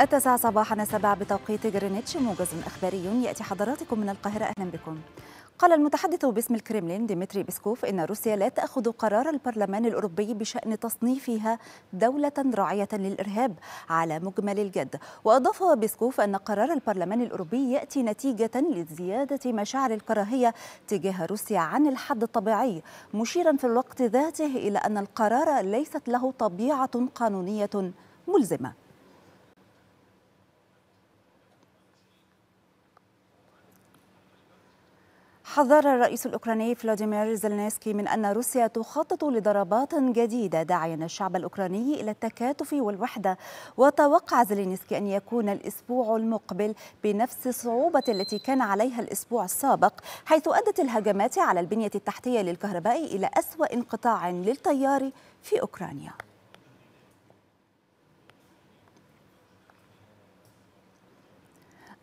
التاسعة صباحا السابعة بتوقيت غرينتش موجز إخباري يأتي حضراتكم من القاهرة أهلا بكم قال المتحدث باسم الكرملين ديمتري بيسكوف إن روسيا لا تأخذ قرار البرلمان الأوروبي بشأن تصنيفها دولة راعية للإرهاب على مجمل الجد وأضاف بيسكوف أن قرار البرلمان الأوروبي يأتي نتيجة لزيادة مشاعر الكراهية تجاه روسيا عن الحد الطبيعي مشيرا في الوقت ذاته إلى أن القرار ليست له طبيعة قانونية ملزمه حذر الرئيس الأوكراني فلاديمير زيلينسكي من أن روسيا تخطط لضربات جديدة داعيا الشعب الأوكراني إلى التكاتف والوحدة وتوقع زيلينسكي أن يكون الأسبوع المقبل بنفس الصعوبة التي كان عليها الأسبوع السابق حيث أدت الهجمات على البنية التحتية للكهرباء إلى أسوأ انقطاع للتيار في أوكرانيا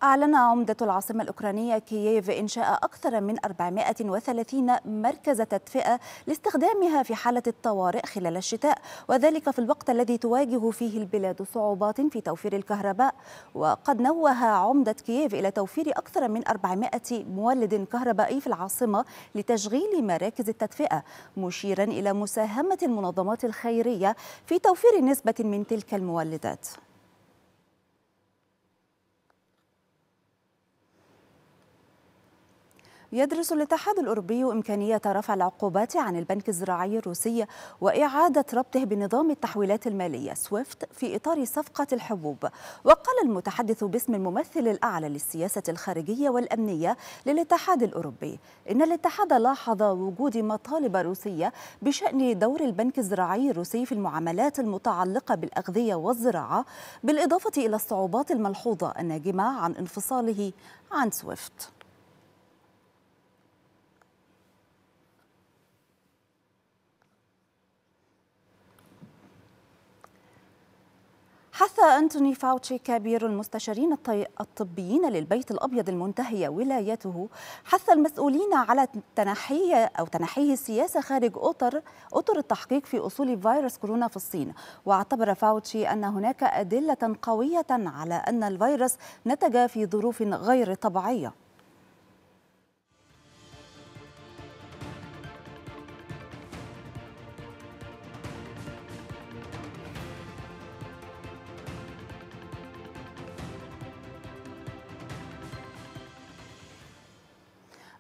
أعلن عمدة العاصمة الأوكرانية كييف إنشاء أكثر من 430 مركز تدفئة لاستخدامها في حالة الطوارئ خلال الشتاء وذلك في الوقت الذي تواجه فيه البلاد صعوبات في توفير الكهرباء وقد نوه عمدة كييف إلى توفير أكثر من 400 مولد كهربائي في العاصمة لتشغيل مراكز التدفئة مشيرا إلى مساهمة المنظمات الخيرية في توفير نسبة من تلك المولدات يدرس الاتحاد الأوروبي إمكانية رفع العقوبات عن البنك الزراعي الروسي وإعادة ربطه بنظام التحويلات المالية سويفت في إطار صفقة الحبوب وقال المتحدث باسم الممثل الأعلى للسياسة الخارجية والأمنية للاتحاد الأوروبي إن الاتحاد لاحظ وجود مطالب روسية بشأن دور البنك الزراعي الروسي في المعاملات المتعلقة بالأغذية والزراعة بالإضافة إلى الصعوبات الملحوظة الناجمة عن انفصاله عن سويفت حث أنتوني فاوتشي كبير المستشارين الطبيين للبيت الأبيض المنتهية ولايته حث المسؤولين على تنحية أو تنحيه السياسة خارج أطر أطر التحقيق في أصول فيروس كورونا في الصين واعتبر فاوتشي أن هناك أدلة قوية على أن الفيروس نتج في ظروف غير طبيعية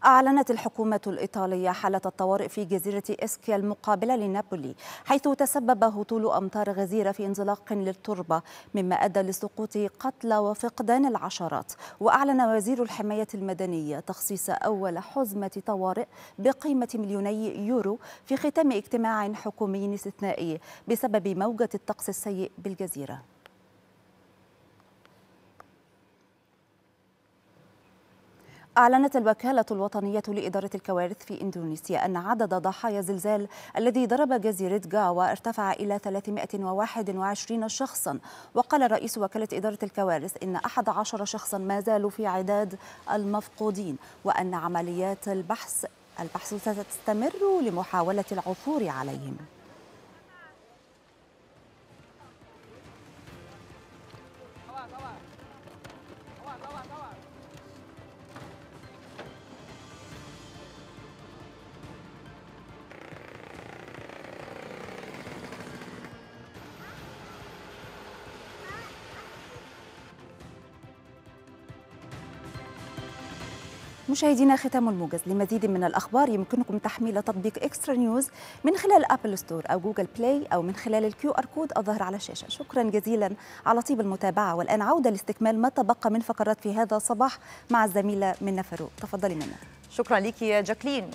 أعلنت الحكومة الإيطالية حالة الطوارئ في جزيرة إسكيا المقابلة لنابولي حيث تسبب هطول أمطار غزيرة في انزلاق للتربة مما أدى لسقوط قتلى وفقدان العشرات وأعلن وزير الحماية المدنية تخصيص أول حزمة طوارئ بقيمة مليوني يورو في ختام اجتماع حكومي استثنائي بسبب موجة الطقس السيء بالجزيرة أعلنت الوكالة الوطنية لإدارة الكوارث في إندونيسيا أن عدد ضحايا الزلزال الذي ضرب جزيرة جاوا ارتفع إلى 321 شخصا وقال رئيس وكالة إدارة الكوارث إن 11 شخصا ما زالوا في عداد المفقودين وأن عمليات البحث البحث ستستمر لمحاولة العثور عليهم مشاهدينا ختام الموجز لمزيد من الأخبار يمكنكم تحميل تطبيق إكسترا نيوز من خلال أبل ستور أو جوجل بلاي أو من خلال الكيو آر كود الظاهر على الشاشة شكرا جزيلا على طيب المتابعة والآن عودة لاستكمال ما تبقى من فقرات في هذا الصباح مع الزميلة منى فاروق تفضلي منى شكرا لك يا جاكلين